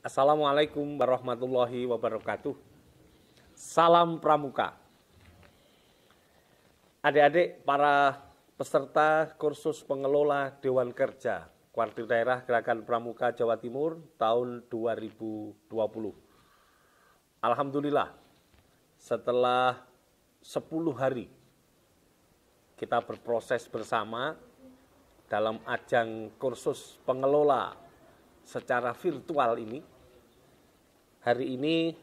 Assalamualaikum warahmatullahi wabarakatuh. Salam Pramuka. Adik-adik para peserta kursus pengelola Dewan Kerja Kuartir Daerah Gerakan Pramuka Jawa Timur tahun 2020. Alhamdulillah, setelah 10 hari kita berproses bersama dalam ajang kursus pengelola secara virtual ini. Hari ini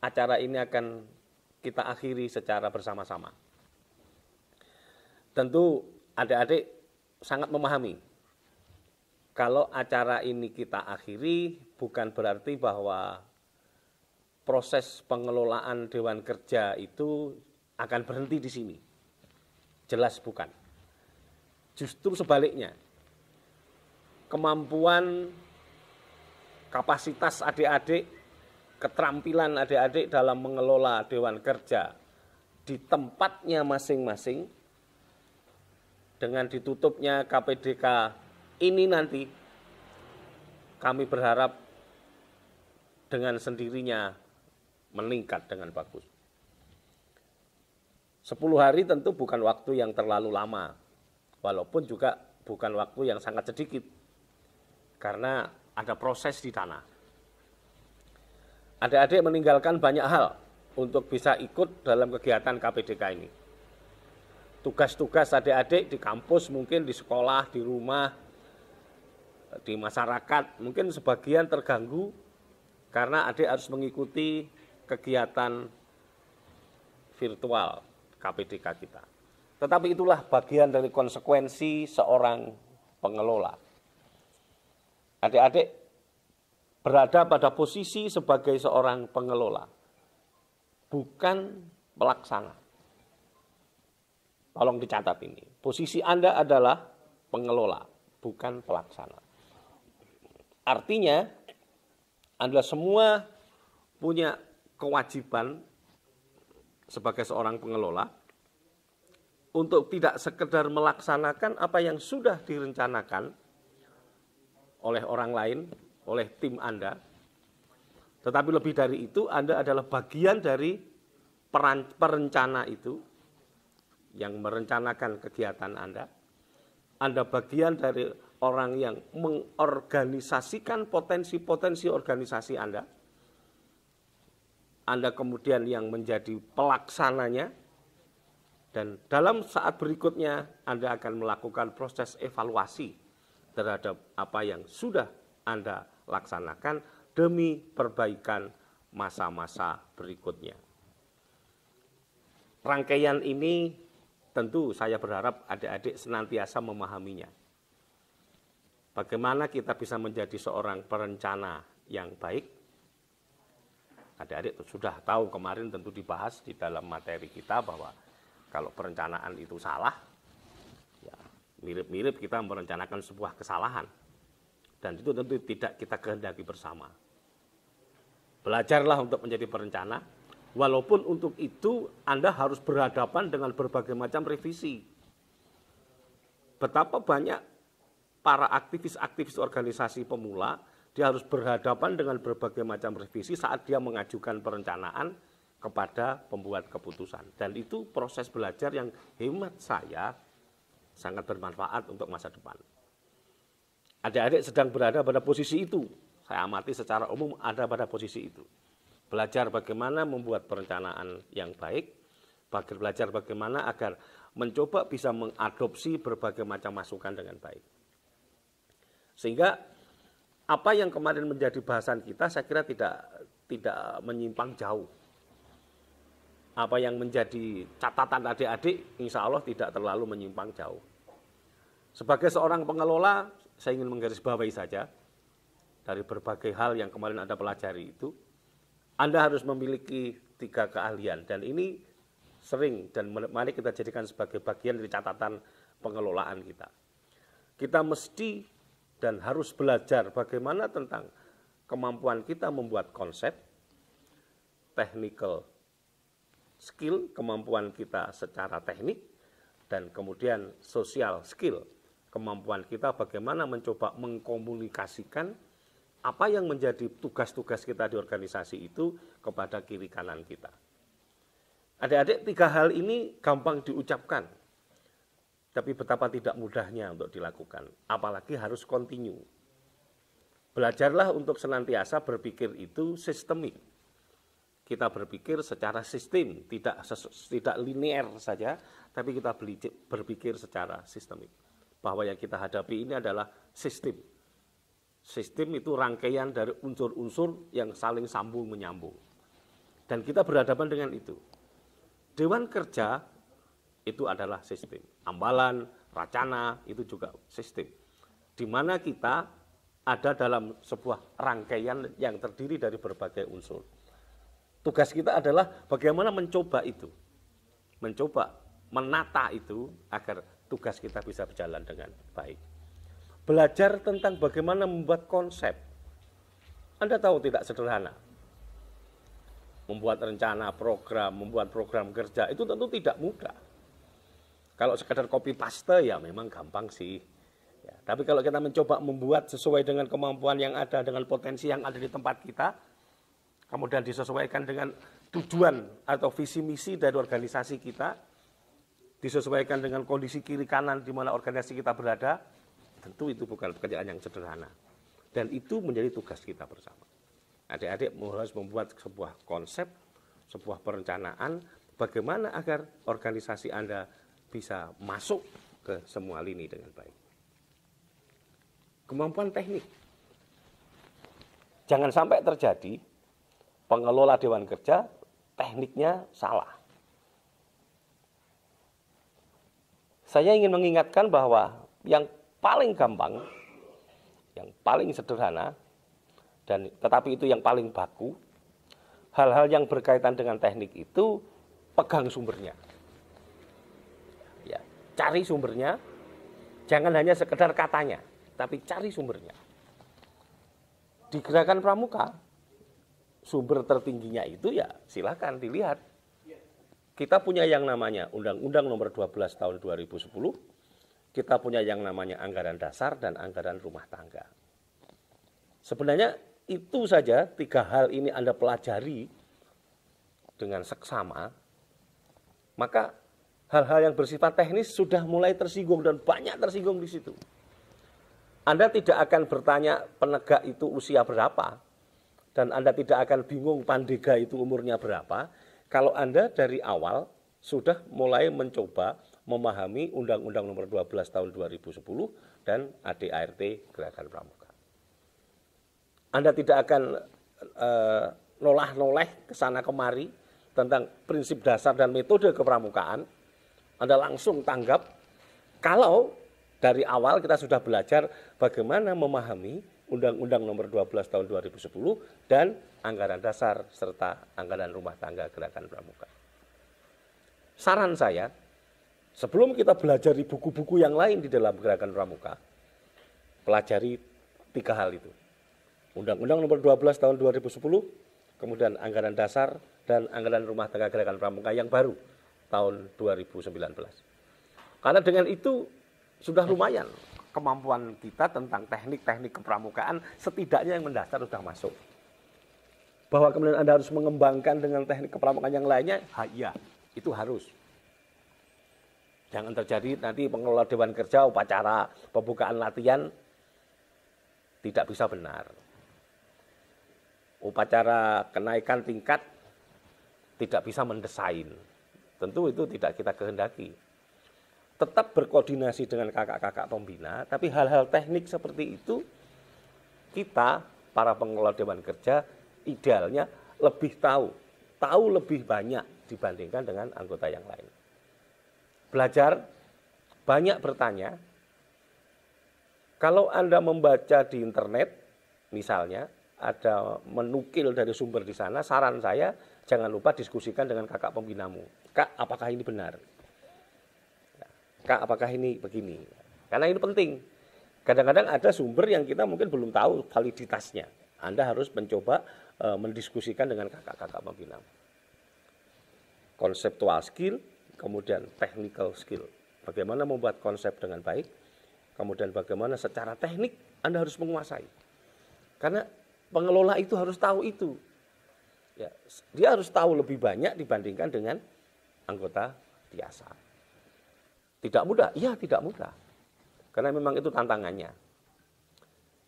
acara ini akan kita akhiri secara bersama-sama. Tentu adik-adik sangat memahami kalau acara ini kita akhiri bukan berarti bahwa proses pengelolaan dewan kerja itu akan berhenti di sini. Jelas bukan. Justru sebaliknya, kemampuan kapasitas adik-adik, keterampilan adik-adik dalam mengelola dewan kerja di tempatnya masing-masing dengan ditutupnya KPDK ini nanti kami berharap dengan sendirinya meningkat dengan bagus. Sepuluh hari tentu bukan waktu yang terlalu lama, walaupun juga bukan waktu yang sangat sedikit karena ada proses di tanah. Adik-adik meninggalkan banyak hal untuk bisa ikut dalam kegiatan KPDK ini. Tugas-tugas adik-adik di kampus, mungkin di sekolah, di rumah, di masyarakat, mungkin sebagian terganggu karena adik harus mengikuti kegiatan virtual KPDK kita. Tetapi itulah bagian dari konsekuensi seorang pengelola. Adik-adik berada pada posisi sebagai seorang pengelola, bukan pelaksana. Tolong dicatat ini. Posisi Anda adalah pengelola, bukan pelaksana. Artinya, Anda semua punya kewajiban sebagai seorang pengelola untuk tidak sekedar melaksanakan apa yang sudah direncanakan, oleh orang lain, oleh tim Anda. Tetapi lebih dari itu, Anda adalah bagian dari peran, perencana itu yang merencanakan kegiatan Anda. Anda bagian dari orang yang mengorganisasikan potensi-potensi organisasi Anda. Anda kemudian yang menjadi pelaksananya, dan dalam saat berikutnya Anda akan melakukan proses evaluasi terhadap apa yang sudah Anda laksanakan demi perbaikan masa-masa berikutnya. Rangkaian ini tentu saya berharap adik-adik senantiasa memahaminya. Bagaimana kita bisa menjadi seorang perencana yang baik? Adik-adik sudah tahu kemarin tentu dibahas di dalam materi kita bahwa kalau perencanaan itu salah, mirip-mirip kita merencanakan sebuah kesalahan. Dan itu tentu tidak kita kehendaki bersama. Belajarlah untuk menjadi perencana, walaupun untuk itu Anda harus berhadapan dengan berbagai macam revisi. Betapa banyak para aktivis-aktivis organisasi pemula, dia harus berhadapan dengan berbagai macam revisi saat dia mengajukan perencanaan kepada pembuat keputusan. Dan itu proses belajar yang hemat saya sangat bermanfaat untuk masa depan. Adik-adik sedang berada pada posisi itu. Saya amati secara umum ada pada posisi itu. Belajar bagaimana membuat perencanaan yang baik, belajar bagaimana agar mencoba bisa mengadopsi berbagai macam masukan dengan baik. Sehingga apa yang kemarin menjadi bahasan kita saya kira tidak tidak menyimpang jauh. Apa yang menjadi catatan adik-adik insya Allah tidak terlalu menyimpang jauh. Sebagai seorang pengelola, saya ingin menggarisbawahi saja dari berbagai hal yang kemarin Anda pelajari itu, Anda harus memiliki tiga keahlian dan ini sering dan mari kita jadikan sebagai bagian dari catatan pengelolaan kita. Kita mesti dan harus belajar bagaimana tentang kemampuan kita membuat konsep, technical skill, kemampuan kita secara teknik, dan kemudian social skill kemampuan kita bagaimana mencoba mengkomunikasikan apa yang menjadi tugas-tugas kita di organisasi itu kepada kiri kanan kita. Adik-adik, tiga hal ini gampang diucapkan, tapi betapa tidak mudahnya untuk dilakukan, apalagi harus kontinu. Belajarlah untuk senantiasa berpikir itu sistemik. Kita berpikir secara sistem, tidak tidak linier saja, tapi kita berpikir secara sistemik bahwa yang kita hadapi ini adalah sistem. Sistem itu rangkaian dari unsur-unsur yang saling sambung menyambung. Dan kita berhadapan dengan itu. Dewan kerja itu adalah sistem. Ambalan, racana itu juga sistem. Di mana kita ada dalam sebuah rangkaian yang terdiri dari berbagai unsur. Tugas kita adalah bagaimana mencoba itu. Mencoba menata itu agar tugas kita bisa berjalan dengan baik. Belajar tentang bagaimana membuat konsep. Anda tahu tidak sederhana. Membuat rencana program, membuat program kerja itu tentu tidak mudah. Kalau sekadar copy paste ya memang gampang sih. Ya, tapi kalau kita mencoba membuat sesuai dengan kemampuan yang ada, dengan potensi yang ada di tempat kita, kemudian disesuaikan dengan tujuan atau visi misi dari organisasi kita, disesuaikan dengan kondisi kiri kanan di mana organisasi kita berada, tentu itu bukan pekerjaan yang sederhana. Dan itu menjadi tugas kita bersama. Adik-adik harus membuat sebuah konsep, sebuah perencanaan bagaimana agar organisasi Anda bisa masuk ke semua lini dengan baik. Kemampuan teknik. Jangan sampai terjadi pengelola dewan kerja tekniknya salah. Saya ingin mengingatkan bahwa yang paling gampang, yang paling sederhana, dan tetapi itu yang paling baku, hal-hal yang berkaitan dengan teknik itu pegang sumbernya. Ya, cari sumbernya, jangan hanya sekedar katanya, tapi cari sumbernya. Di gerakan pramuka, sumber tertingginya itu ya silahkan dilihat kita punya yang namanya Undang-Undang Nomor 12 Tahun 2010. Kita punya yang namanya anggaran dasar dan anggaran rumah tangga. Sebenarnya itu saja tiga hal ini Anda pelajari dengan seksama, maka hal-hal yang bersifat teknis sudah mulai tersinggung dan banyak tersinggung di situ. Anda tidak akan bertanya penegak itu usia berapa, dan Anda tidak akan bingung pandega itu umurnya berapa, kalau Anda dari awal sudah mulai mencoba memahami Undang-Undang Nomor 12 Tahun 2010 dan ADART Gerakan Pramuka. Anda tidak akan nolah eh, nolah-noleh ke sana kemari tentang prinsip dasar dan metode kepramukaan. Anda langsung tanggap kalau dari awal kita sudah belajar bagaimana memahami Undang-Undang Nomor 12 Tahun 2010 dan Anggaran Dasar serta Anggaran Rumah Tangga Gerakan Pramuka. Saran saya, sebelum kita belajar di buku-buku yang lain di dalam Gerakan Pramuka, pelajari tiga hal itu. Undang-Undang Nomor 12 Tahun 2010, kemudian Anggaran Dasar dan Anggaran Rumah Tangga Gerakan Pramuka yang baru tahun 2019. Karena dengan itu sudah lumayan kemampuan kita tentang teknik-teknik kepramukaan setidaknya yang mendasar sudah masuk. Bahwa kemudian Anda harus mengembangkan dengan teknik kepramukaan yang lainnya, ha, ya, itu harus. Jangan terjadi nanti pengelola dewan kerja, upacara, pembukaan latihan tidak bisa benar. Upacara kenaikan tingkat tidak bisa mendesain. Tentu itu tidak kita kehendaki tetap berkoordinasi dengan kakak-kakak pembina, tapi hal-hal teknik seperti itu kita para pengelola dewan kerja idealnya lebih tahu, tahu lebih banyak dibandingkan dengan anggota yang lain. Belajar banyak bertanya. Kalau Anda membaca di internet misalnya ada menukil dari sumber di sana, saran saya jangan lupa diskusikan dengan kakak pembinamu. Kak, apakah ini benar? Kak, apakah ini begini? Karena ini penting. Kadang-kadang ada sumber yang kita mungkin belum tahu validitasnya. Anda harus mencoba e, mendiskusikan dengan kakak-kakak pembina. Konseptual skill, kemudian technical skill. Bagaimana membuat konsep dengan baik, kemudian bagaimana secara teknik Anda harus menguasai. Karena pengelola itu harus tahu itu. Ya, dia harus tahu lebih banyak dibandingkan dengan anggota biasa. Tidak mudah, iya tidak mudah. Karena memang itu tantangannya.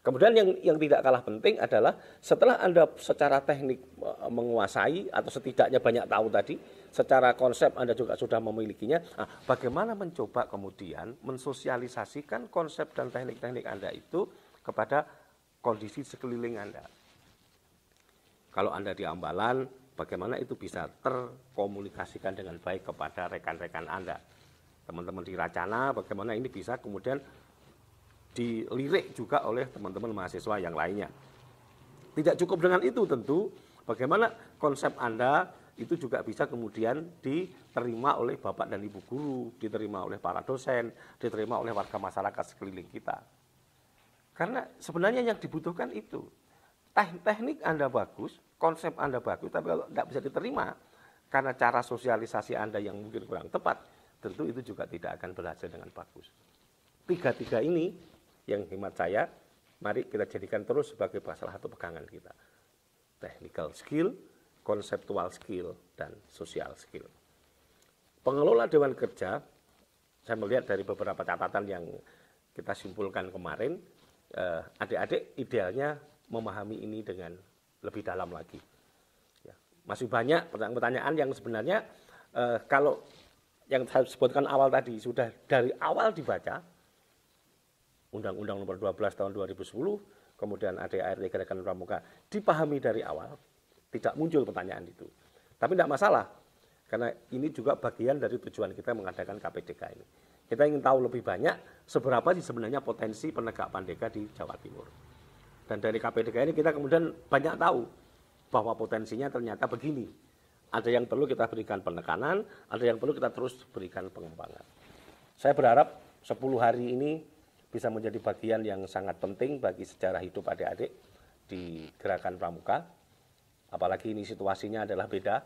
Kemudian yang yang tidak kalah penting adalah setelah Anda secara teknik e, e, menguasai atau setidaknya banyak tahu tadi, secara konsep Anda juga sudah memilikinya, nah, bagaimana mencoba kemudian mensosialisasikan konsep dan teknik-teknik Anda itu kepada kondisi sekeliling Anda. Kalau Anda di Ambalan, bagaimana itu bisa terkomunikasikan dengan baik kepada rekan-rekan Anda teman-teman di Racana, bagaimana ini bisa kemudian dilirik juga oleh teman-teman mahasiswa yang lainnya. Tidak cukup dengan itu tentu, bagaimana konsep Anda itu juga bisa kemudian diterima oleh Bapak dan Ibu guru, diterima oleh para dosen, diterima oleh warga masyarakat sekeliling kita. Karena sebenarnya yang dibutuhkan itu. Teknik Anda bagus, konsep Anda bagus, tapi kalau tidak bisa diterima, karena cara sosialisasi Anda yang mungkin kurang tepat, tentu itu juga tidak akan berhasil dengan bagus. Tiga-tiga ini yang hemat saya, mari kita jadikan terus sebagai salah satu pegangan kita. Technical skill, conceptual skill, dan social skill. Pengelola Dewan Kerja, saya melihat dari beberapa catatan yang kita simpulkan kemarin, eh, adik-adik idealnya memahami ini dengan lebih dalam lagi. Ya, masih banyak pertanyaan-pertanyaan yang sebenarnya eh, kalau yang saya sebutkan awal tadi sudah dari awal dibaca Undang-Undang Nomor 12 Tahun 2010, kemudian ADART Gerakan Pramuka dipahami dari awal, tidak muncul pertanyaan itu. Tapi tidak masalah, karena ini juga bagian dari tujuan kita mengadakan KPDK ini. Kita ingin tahu lebih banyak seberapa sih sebenarnya potensi penegak pandega di Jawa Timur. Dan dari KPDK ini kita kemudian banyak tahu bahwa potensinya ternyata begini ada yang perlu kita berikan penekanan, ada yang perlu kita terus berikan pengembangan. Saya berharap 10 hari ini bisa menjadi bagian yang sangat penting bagi sejarah hidup adik-adik di gerakan pramuka. Apalagi ini situasinya adalah beda.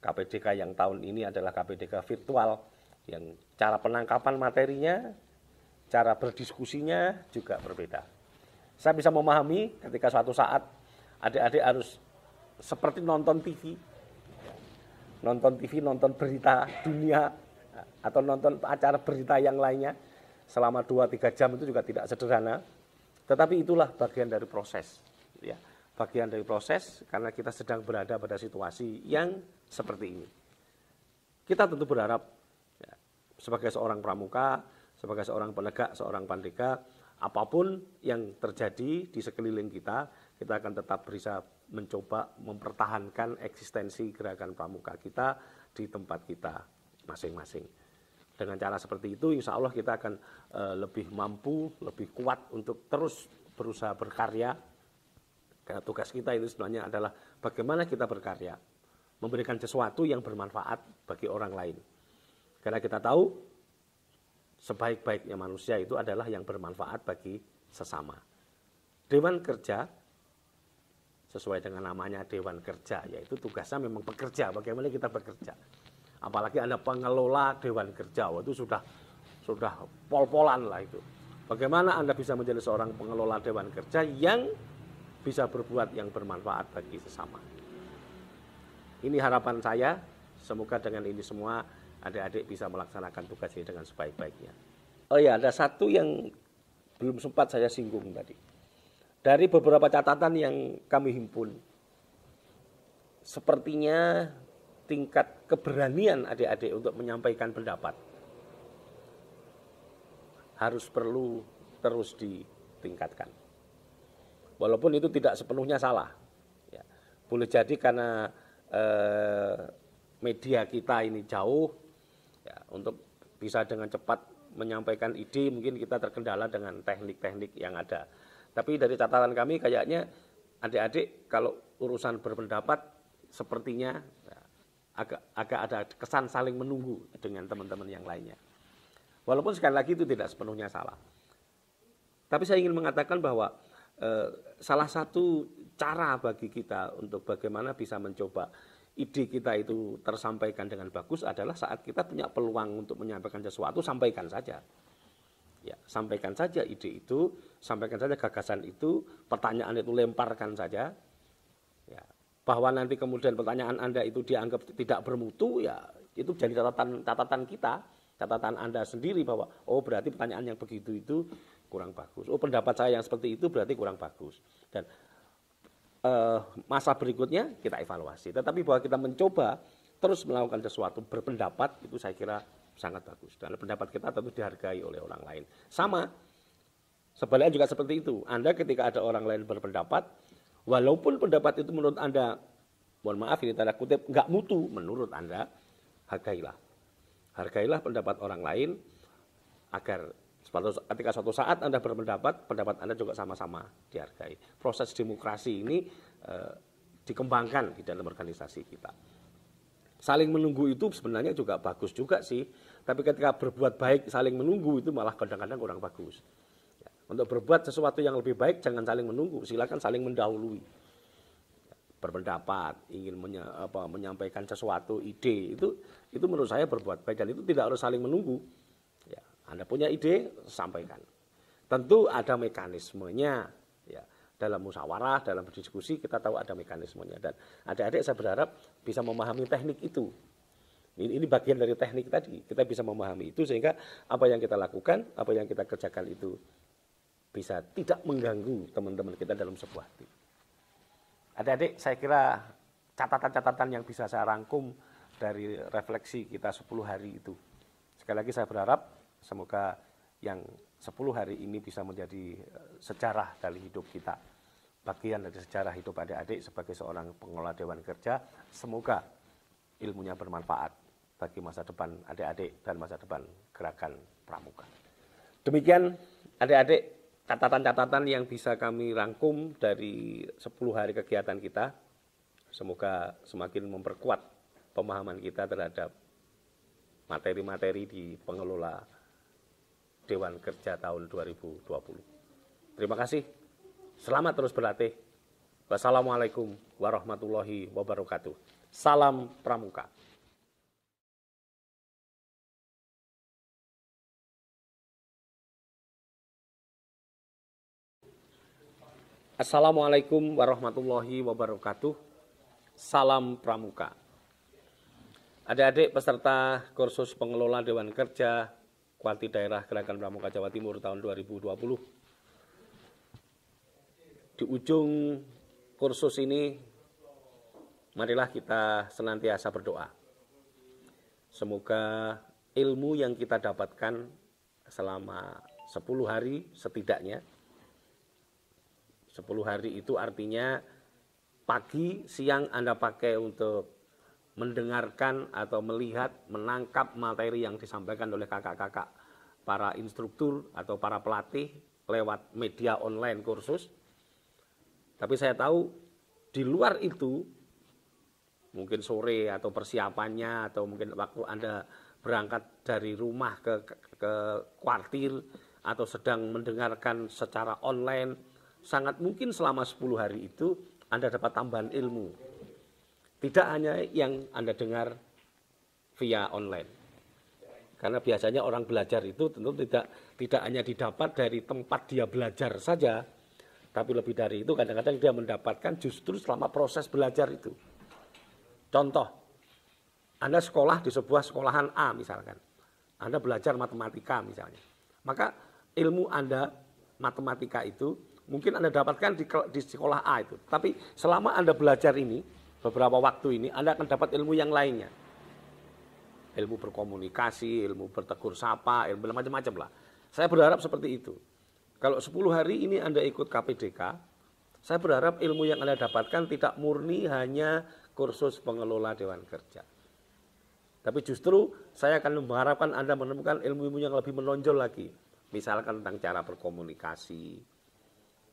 KPDK yang tahun ini adalah KPDK virtual yang cara penangkapan materinya, cara berdiskusinya juga berbeda. Saya bisa memahami ketika suatu saat adik-adik harus seperti nonton TV nonton TV, nonton berita dunia atau nonton acara berita yang lainnya selama 2-3 jam itu juga tidak sederhana. Tetapi itulah bagian dari proses. Ya, bagian dari proses karena kita sedang berada pada situasi yang seperti ini. Kita tentu berharap ya, sebagai seorang pramuka, sebagai seorang penegak, seorang pandega, apapun yang terjadi di sekeliling kita, kita akan tetap bisa mencoba mempertahankan eksistensi gerakan pramuka kita di tempat kita masing-masing. Dengan cara seperti itu, insya Allah kita akan e, lebih mampu, lebih kuat untuk terus berusaha berkarya. Karena tugas kita ini sebenarnya adalah bagaimana kita berkarya, memberikan sesuatu yang bermanfaat bagi orang lain. Karena kita tahu sebaik-baiknya manusia itu adalah yang bermanfaat bagi sesama. Dewan Kerja sesuai dengan namanya Dewan Kerja, yaitu tugasnya memang bekerja, bagaimana kita bekerja. Apalagi ada pengelola Dewan Kerja, waktu itu sudah sudah pol-polan lah itu. Bagaimana Anda bisa menjadi seorang pengelola Dewan Kerja yang bisa berbuat yang bermanfaat bagi sesama. Ini harapan saya, semoga dengan ini semua adik-adik bisa melaksanakan tugas ini dengan sebaik-baiknya. Oh ya, ada satu yang belum sempat saya singgung tadi dari beberapa catatan yang kami himpun. Sepertinya tingkat keberanian adik-adik untuk menyampaikan pendapat harus perlu terus ditingkatkan. Walaupun itu tidak sepenuhnya salah. Ya. Boleh jadi karena eh, media kita ini jauh, ya, untuk bisa dengan cepat menyampaikan ide mungkin kita terkendala dengan teknik-teknik yang ada. Tapi dari catatan kami kayaknya adik-adik kalau urusan berpendapat sepertinya ya, agak agak ada kesan saling menunggu dengan teman-teman yang lainnya. Walaupun sekali lagi itu tidak sepenuhnya salah. Tapi saya ingin mengatakan bahwa eh, salah satu cara bagi kita untuk bagaimana bisa mencoba ide kita itu tersampaikan dengan bagus adalah saat kita punya peluang untuk menyampaikan sesuatu, sampaikan saja. Ya, sampaikan saja ide itu, sampaikan saja gagasan itu, pertanyaan itu lemparkan saja. Ya, bahwa nanti kemudian pertanyaan Anda itu dianggap tidak bermutu, ya itu jadi catatan catatan kita, catatan Anda sendiri bahwa oh berarti pertanyaan yang begitu itu kurang bagus. Oh pendapat saya yang seperti itu berarti kurang bagus. Dan eh, masa berikutnya kita evaluasi. Tetapi bahwa kita mencoba terus melakukan sesuatu berpendapat itu saya kira sangat bagus dan pendapat kita tentu dihargai oleh orang lain sama sebaliknya juga seperti itu anda ketika ada orang lain berpendapat walaupun pendapat itu menurut anda mohon maaf ini tanda kutip nggak mutu menurut anda hargailah hargailah pendapat orang lain agar ketika suatu saat anda berpendapat pendapat anda juga sama-sama dihargai proses demokrasi ini e, dikembangkan di dalam organisasi kita saling menunggu itu sebenarnya juga bagus juga sih tapi ketika berbuat baik saling menunggu itu malah kadang-kadang kurang bagus. Ya, untuk berbuat sesuatu yang lebih baik jangan saling menunggu, silakan saling mendahului. Ya. Berpendapat, ingin menya, apa, menyampaikan sesuatu ide itu itu menurut saya berbuat baik dan itu tidak harus saling menunggu. Ya. Anda punya ide sampaikan. Tentu ada mekanismenya ya dalam musyawarah, dalam berdiskusi kita tahu ada mekanismenya dan adik-adik saya berharap bisa memahami teknik itu ini, ini bagian dari teknik tadi. Kita bisa memahami itu sehingga apa yang kita lakukan, apa yang kita kerjakan itu bisa tidak mengganggu teman-teman kita dalam sebuah tim. Adik-adik, saya kira catatan-catatan yang bisa saya rangkum dari refleksi kita 10 hari itu. Sekali lagi saya berharap semoga yang 10 hari ini bisa menjadi eh, sejarah dari hidup kita. Bagian dari sejarah hidup adik-adik sebagai seorang pengelola Dewan Kerja, semoga ilmunya bermanfaat bagi masa depan adik-adik dan masa depan gerakan pramuka. Demikian adik-adik catatan-catatan yang bisa kami rangkum dari 10 hari kegiatan kita. Semoga semakin memperkuat pemahaman kita terhadap materi-materi di pengelola Dewan Kerja tahun 2020. Terima kasih. Selamat terus berlatih. Wassalamualaikum warahmatullahi wabarakatuh. Salam Pramuka. Assalamualaikum warahmatullahi wabarakatuh. Salam Pramuka. Adik-adik peserta kursus pengelola Dewan Kerja Kuanti Daerah Gerakan Pramuka Jawa Timur tahun 2020. Di ujung kursus ini, marilah kita senantiasa berdoa. Semoga ilmu yang kita dapatkan selama 10 hari setidaknya 10 hari itu artinya pagi, siang Anda pakai untuk mendengarkan atau melihat, menangkap materi yang disampaikan oleh kakak-kakak para instruktur atau para pelatih lewat media online kursus. Tapi saya tahu di luar itu mungkin sore atau persiapannya atau mungkin waktu Anda berangkat dari rumah ke ke, ke kuartir atau sedang mendengarkan secara online sangat mungkin selama 10 hari itu Anda dapat tambahan ilmu. Tidak hanya yang Anda dengar via online. Karena biasanya orang belajar itu tentu tidak tidak hanya didapat dari tempat dia belajar saja, tapi lebih dari itu kadang-kadang dia mendapatkan justru selama proses belajar itu. Contoh, Anda sekolah di sebuah sekolahan A misalkan. Anda belajar matematika misalnya. Maka ilmu Anda matematika itu mungkin Anda dapatkan di, di sekolah A itu. Tapi selama Anda belajar ini, beberapa waktu ini, Anda akan dapat ilmu yang lainnya. Ilmu berkomunikasi, ilmu bertegur sapa, ilmu macam-macam lah. Saya berharap seperti itu. Kalau 10 hari ini Anda ikut KPDK, saya berharap ilmu yang Anda dapatkan tidak murni hanya kursus pengelola Dewan Kerja. Tapi justru saya akan mengharapkan Anda menemukan ilmu-ilmu yang lebih menonjol lagi. Misalkan tentang cara berkomunikasi,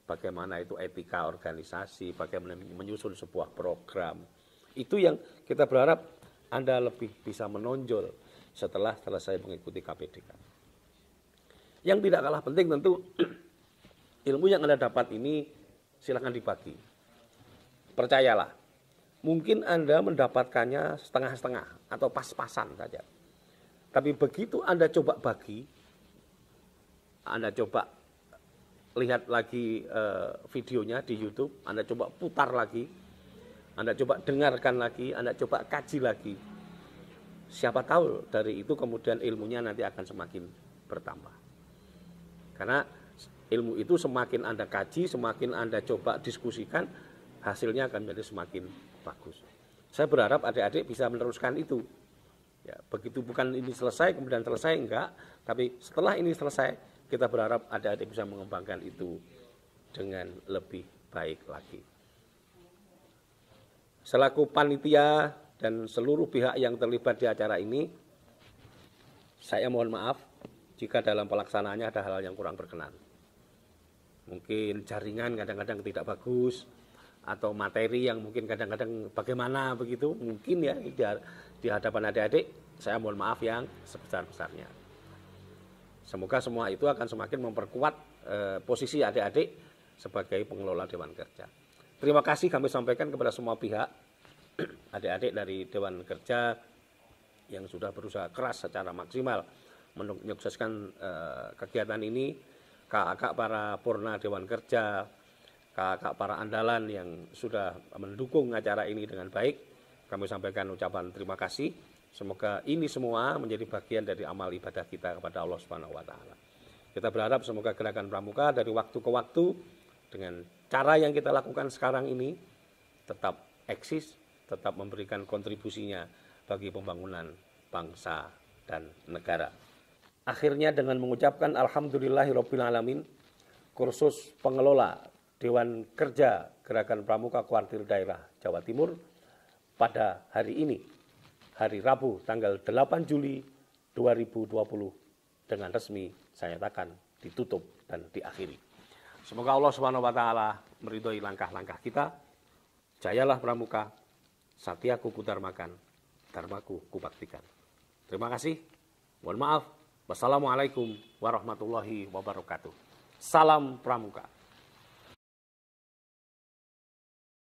bagaimana itu etika organisasi, bagaimana menyusun sebuah program. Itu yang kita berharap Anda lebih bisa menonjol setelah selesai mengikuti KPDK. Yang tidak kalah penting tentu ilmu yang Anda dapat ini silahkan dibagi. Percayalah, mungkin Anda mendapatkannya setengah-setengah atau pas-pasan saja. Tapi begitu Anda coba bagi, Anda coba lihat lagi uh, videonya di YouTube, Anda coba putar lagi, Anda coba dengarkan lagi, Anda coba kaji lagi. Siapa tahu dari itu kemudian ilmunya nanti akan semakin bertambah. Karena ilmu itu semakin Anda kaji, semakin Anda coba diskusikan, hasilnya akan menjadi semakin bagus. Saya berharap adik-adik bisa meneruskan itu. Ya, begitu bukan ini selesai kemudian selesai enggak, tapi setelah ini selesai kita berharap adik-adik bisa mengembangkan itu dengan lebih baik lagi. Selaku panitia dan seluruh pihak yang terlibat di acara ini, saya mohon maaf jika dalam pelaksanaannya ada hal-hal yang kurang berkenan. Mungkin jaringan kadang-kadang tidak bagus, atau materi yang mungkin kadang-kadang bagaimana begitu, mungkin ya di hadapan adik-adik, saya mohon maaf yang sebesar-besarnya. Semoga semua itu akan semakin memperkuat eh, posisi adik-adik sebagai pengelola Dewan Kerja. Terima kasih kami sampaikan kepada semua pihak, adik-adik dari Dewan Kerja yang sudah berusaha keras secara maksimal menyukseskan eh, kegiatan ini, kakak kakak para purna Dewan Kerja, kakak kakak para andalan yang sudah mendukung acara ini dengan baik. Kami sampaikan ucapan terima kasih. Semoga ini semua menjadi bagian dari amal ibadah kita kepada Allah Subhanahu wa taala. Kita berharap semoga gerakan pramuka dari waktu ke waktu dengan cara yang kita lakukan sekarang ini tetap eksis, tetap memberikan kontribusinya bagi pembangunan bangsa dan negara. Akhirnya dengan mengucapkan alhamdulillahirabbil alamin, kursus pengelola Dewan Kerja Gerakan Pramuka Kuartir Daerah Jawa Timur pada hari ini hari Rabu tanggal 8 Juli 2020 dengan resmi saya nyatakan ditutup dan diakhiri. Semoga Allah Subhanahu wa taala meridhoi langkah-langkah kita. Jayalah pramuka, satyaku kudarmakan, dharmaku kubaktikan. Terima kasih. Mohon maaf. Wassalamualaikum warahmatullahi wabarakatuh. Salam pramuka.